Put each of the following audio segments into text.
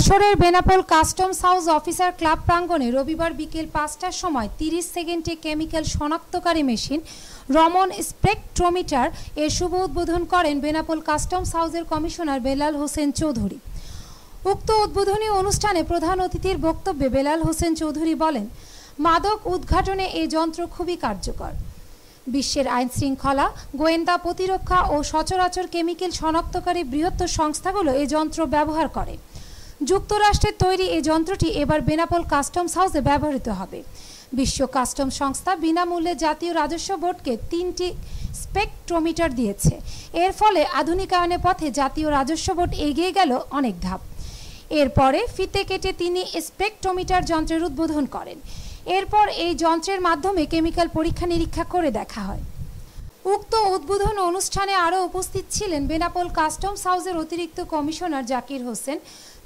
যশোরের Benapole customs house officer club প্রাঙ্গণে রবিবার বিকেল পাঁচটার সময় তিরিশ সেকেন্ডে কেমিক্যাল শনাক্তকারী মেশিন রমন স্পেকট্রোমিটার এর শুভ উদ্বোধন করেন বেনাপোল কাস্টমস হাউসের কমিশনার বেলাল হোসেন চৌধুরী উক্ত উদ্বোধনী অনুষ্ঠানে প্রধান অতিথির বক্তব্যে বেলাল হোসেন চৌধুরী বলেন মাদক উদ্ঘাটনে এ যন্ত্র খুবই কার্যকর বিশ্বের আইন শৃঙ্খলা গোয়েন্দা প্রতিরক্ষা ও সচরাচর কেমিক্যাল শনাক্তকারী বৃহত্তর সংস্থাগুলো এ যন্ত্র ব্যবহার করে যুক্তরাষ্ট্রের তৈরি এই যন্ত্রটি এবার বেনাপোল কাস্টমস হাউসে ব্যবহৃত হবে বিশ্ব কাস্টম সংস্থা বিনামূল্যে জাতীয় রাজস্ব বোর্ডকে তিনটি স্পেকট্রোমিটার দিয়েছে এর ফলে আধুনিকায়নের পথে জাতীয় রাজস্ব বোর্ড এগিয়ে গেল অনেক ধাপ এরপরে ফিতে কেটে তিনি স্পেকট্রোমিটার যন্ত্রের উদ্বোধন করেন এরপর এই যন্ত্রের মাধ্যমে কেমিক্যাল পরীক্ষা নিরীক্ষা করে দেখা হয় উক্ত উদ্বোধন অনুষ্ঠানে আরও উপস্থিত ছিলেন বেনাপোল কাস্টমস হাউসের অতিরিক্ত কমিশনার জাকির হোসেন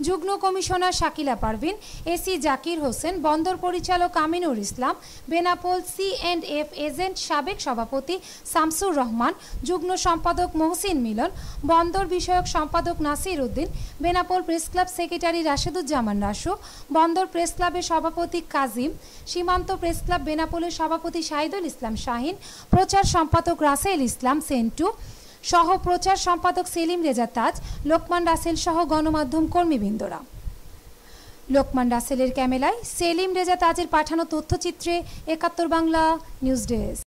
যুগ্ম কমিশনার শাকিলা পারভিন এসি জাকির হোসেন বন্দর পরিচালক Aminur Islam Benapole C and F agent সাবেক সভাপতি শামসুর রহমান যুগ্ম সম্পাদক মহসিন মিলন বন্দর বিষয়ক সম্পাদক Nasir Uddin Benapole press club secretary Rasheduzzaman Rasu বন্দর প্রেস ক্লাবের সভাপতি কাজিম সীমান্ত প্রেস ক্লাব বেনাপোলের সভাপতি শাহিদুল ইসলাম শাহিন প্রচার সম্পাদক রাসেল ইসলাম সেন্টু সহ প্রচার সম্পাদক সেলিম রেজা তাজ লোকমান রাসেল সহ গণমাধ্যম কর্মীবৃন্দরা লোকমান রাসেলের ক্যামেলায় সেলিম রেজা তাজের পাঠানো তথ্যচিত্রে একাত্তর বাংলা নিউজ ডেস্ক